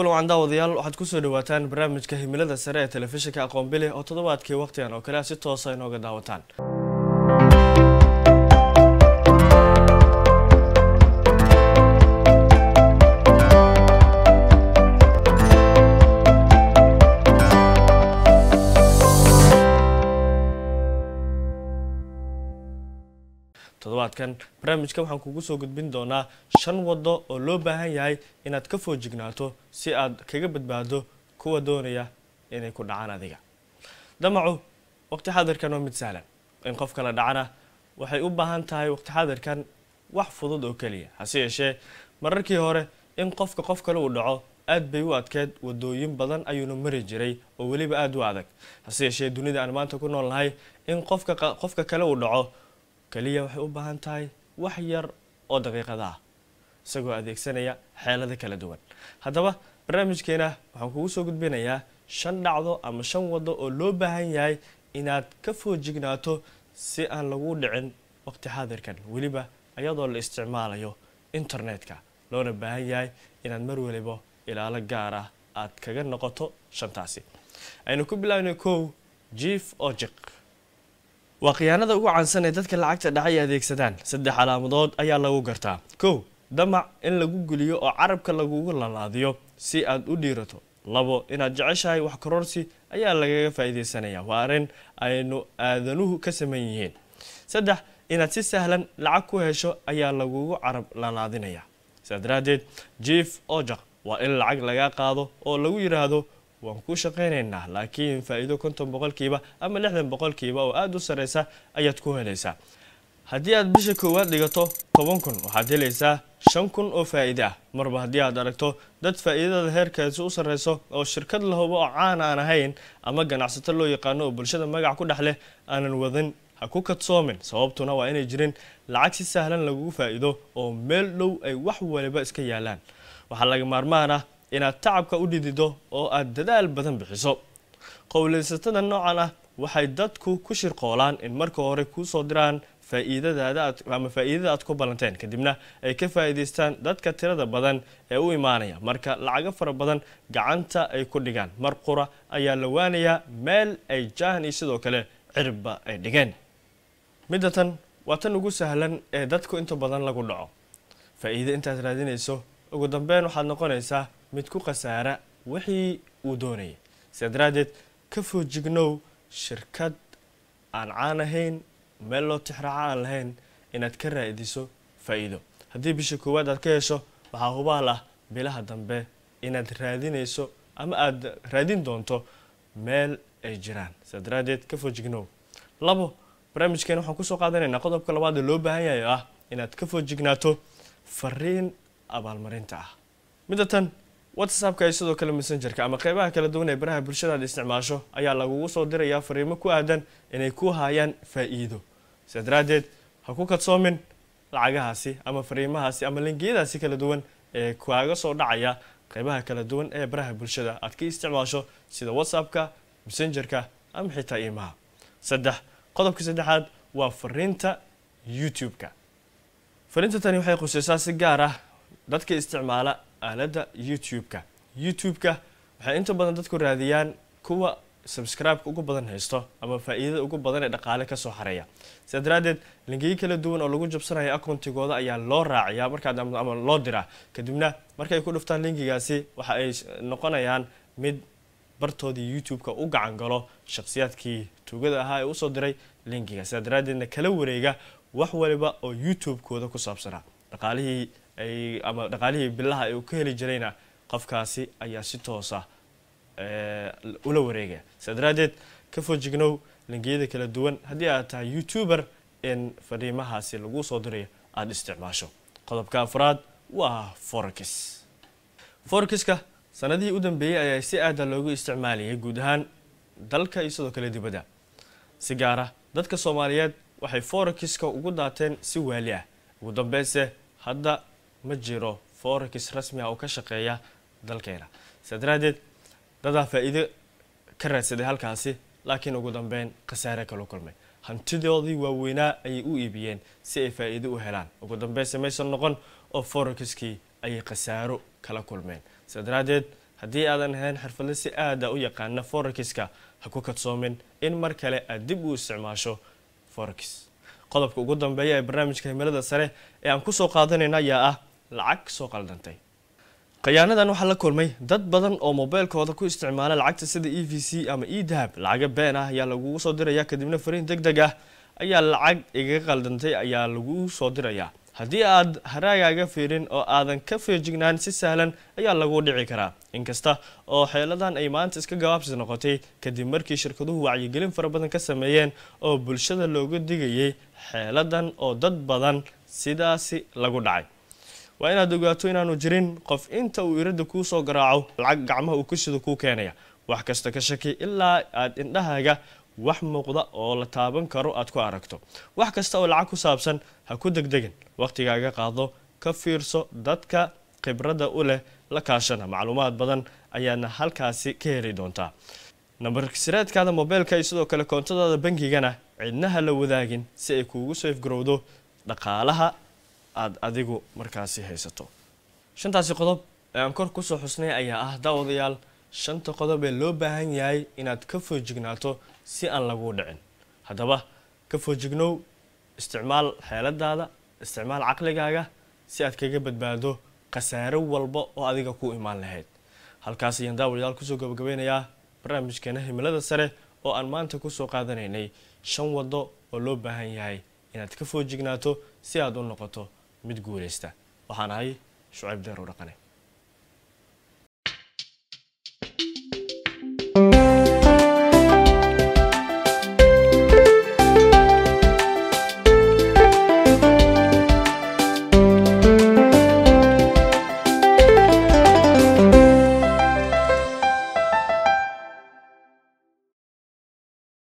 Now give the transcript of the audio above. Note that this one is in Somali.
kulan wacan daawadayaal waxaad kusoo dhawaataan barnaamijka himilada sare ee telefishinka aqoon bile oo toddobaadkii wakhtigan oo kale si toosa ah inooga daawataan toddobaadkan barnaamijka waxaan kugu soo gudbin doonaa shan waddo oo loo baahan yahay inaad ka foojignaato si aad kaga badbaado kuwa doonaya inay ku dhacaan adiga damacu waqti xaadirkan waa mid sahlan in qof kala dhacana waxay u baahan tahay waqti xaadirkan wax fudud oo keliya hase yeeshee mararkii hore in qofka qof kale uu dhaco aad bay u adkeed wadooyin badan ayuuna mari jiray oo weliba aada u adag hase yeeshee dunida aan maanta ku noolnahay in qofka qofka kale uu dhaco kaliya waxay u baahan tahay wax yar oo daqiiqada ah isagoo adeegsanaya xeelada kala duwan haddaba barnaamijkeena waxaan kugu soo gudbinayaa shan dhacdo ama shan waddo oo loo baahan yahay inaad ka foojignaato si aan lagu dhicin waqti xaadirkan weliba iyadoo la isticmaalayo internetka loona baahan yahay inaad mar waliba ilaalo gaar ah aad kaga noqoto shantaasi aynu ku bilaabnay kow jief oo jiq waa khiyaanada ugu caansan ee dadka lacagta dhaca ay adeegsadaan saddex calaamadood ayaa lagu gartaa kow damac in lagu guliyo oo carabka lagugu lalaadiyo si aad u dhiirato labo inaad jeceshahay wax kororsi ayaa lagaga faa'iideysanaya waa arrin aynu aadanuhu ka saman yihiin saddex inaad si sahlan lacag ku hesho ayaa lagugu carab lalaadinayaa sidaas daraaddeed jief ojaq waa in lacag lagaa qaado oo lagu yidhaahdo waan ku shaqaynaynaa laakiin faa'iido konton boqolkiiba ama lixdan boqolkiiba oo aada u sarreysa ayaad ku helaysaa haddii aad bisha koowaad dhigato toban kun waxaad helaysaa shan kun oo faa'iide ah marba haddii aad aragto dad faa'iidada heerkaasi u sarreyso oo shirkad la hubo oo caana aan ahayn ama ganacsato loo yaqaano oo bulshada magac ku dhexleh aanan wadan ha ku kadsoomin sababtuna waa inay jirin lacag si sahlan lagugu faa'iido oo meel dhow ay wax waliba iska yaalaan waxaa laga maarmaan ah inaad tacabka u dhidido oo aad dadaal badan bixiso qowlaysatada noocan ah waxay dadku ku shirqoolaan in marka hore kuusoo diraan faa'iidadaada ama faa'iidada aad ku balanteen kadibna ay ka faa'iidaystaan dadka tirada badan ee u imaanaya marka lacago fara badan gacanta ay ku dhigaan mar qura ayaa la waanayaa meel ay jaahan iyo sidoo kale cirbba ay dhigeen midda tan waa tan ugu sahlan ee dadku inta badan lagu dhaco faa'iido intaad raadinayso ugu dambeyn waxaad noqonaysaa mid ku khasaara wixii uu doonayay sidaa daraaddeed ka foojignow shirkad aan caan ahayn meel loo tixraaca aan lahayn inaad ka raa'idiso faa'iido haddii bisha koowaad aad ka hesho waxaa hubaal ah bilaha dambe inaad raadinayso ama aada raadin doonto meel ay jiraan sidaa daraaddeed ka foojignow labo barnaamijkeen waxaan kusoo qaadanaynaa qodobka labaad ee loo baahan yahay ah inaad ka foojignaato fariin abaalmarinta ah midatan whatsappka iyo sidoo kale messengerka ama qeybaha kala duwan ee baraha bulshada aad isticmaasho ayaa lagugu soo dirayaa fariimo ku aadan inay ku haayaan faa-iido sidaa daraaddeed ha ku kadsoomin lacagahaasi ama fariimahaasi ama lingiyadaasi kala duwan ee kaaga soo dhacaya qeybaha kala duwan ee baraha bulshada aad ka isticmaasho sida whatsappka messengerka ama xitaa iimaha saddex qodobka saddexaad waa fariinta youtube-ka fariinta waxay khuseysaa si gaar ah dadka isticmaala aalada youtube-ka youtube-ka waxay inta badan dadku raadiyaan kuwa subscribe-ka ugu badan haysto ama faa-iidada ugu badan ee dhaqaale kasoo xareeya sidaa daraadeed lingiyo kala duwan oo lagu jabsanayo akoontigooda ayaa loo raaciyaa markaama loo diraa kadibna markay ku dhuftaan linkigaasi waxa ay noqonayaan mid bartoodii youtube-ka u gacangalo galo tuugada ahaa ee usoo diray linkiga sidaa daraadeedna kala wareega wax waliba oo youtube-kooda ku saabsanaa dhaqaalihii ay ama dhaqaalihii bilaha ay uu ka heli jirayna qofkaasi ayaa si toosa ah, eh, ula wareegaya sidaa daraaddeed ka foojignow linkiyada kala duwan haddii aad tahay youtuber in fariimahaasi lagu soo dirayo aada isticmaasho qodobka afraad waa forakis forakiska sanadihii u dambeeyey ayaa si aada ah loogu isticmaalayay guud ahaan dalka iyo sidoo kale dibadda si gaara ah, dadka soomaaliyeed waxay forakiska ugu daateen si waali ah ugu dambeynse hadda ma jiro forex rasmi a ah oo ka shaqeeya dalkeena saa daraadeed dadaa faa-iido ka raadsaday halkaasi laakiin ugu dambeyn khasaare kala kulmay hantidoodii waaweynaa ayay u iibiyeen si ay faa-iido u helaan ugu dambeynse maysan noqon oo forexkii ayay khasaaro kala kulmeen saa daraadeed haddii aadan ahayn xirfadle si aada ah u yaqaana forexka ha ku kadsoomin in mar kale aad dib u isticmaasho forex qodobka ugu dambeeya ee barnaamijka himilada sare ee aan kusoo qaadanayna ayaa ah lacag soo qaldantay khayaanadan waxaa la kulmay dad badan oo moobeelkooda ku isticmaala lacagta sida e v c ama e dahab lacaga been ah ayaa lagugu soo dirayaa kadibna fariin deg deg ah ayaa lacag igaga qaldantay ayaa laguu soo dirayaa haddii aad haraagaaga fiirin oo aadan ka feejignaan si sahlan ayaa lagu dhici karaa inkasta oo xeeladan ay maanta iska gabaabsi noqotay kadib markii shirkaduhu wacyigelin fara badan ka sameeyeen oo bulshada looga digayay xeeladan oo dad badan sidaasi lagu dhacay waa inaad ogaato inaanu jirin qof inta uu iradda kuusoo garaaco lacag gacmaha uu kushida kuu keenaya wax kasta ka shaki ilaa aad indhahaaga wax muuqda oo la taaban karo aad ku aragto wax kasta oo lacag ku saabsan ha ku degdegin wakhtigaaga qaado ka fiirso dadka khibradda u leh la kaashana macluumaad badan ayaadna halkaasi ka heli doontaa nambarsireedkaada mobeelka iyo sidoo kale koontadaada bangigana cidnaha la wadaagin si ay kuugu seefgarowdo dhaqaalaha aada adigu markaasi haysato shantaasi qodob ee aan kor kusoo xusnay ayaa ah daawadayaal shanta qodob ee loo baahan yahay inaad ka foojignaato si aan laguu dhicin haddaba ka foojignow isticmaal xeeladaada isticmaal caqligaaga si aad kaga badbaado khasaaro walba oo adiga ku imaan lahayd halkaas ayaan daawadayaal kusoo gabagabeynayaa barnaamijkeena himilada sare oo aan maanta kusoo qaadanaynay shan waddo oo loo baahan yahay inaad ka foojignaato si aad u noqoto mid guulaysta waxaan ahay shucayb deerow dhaqane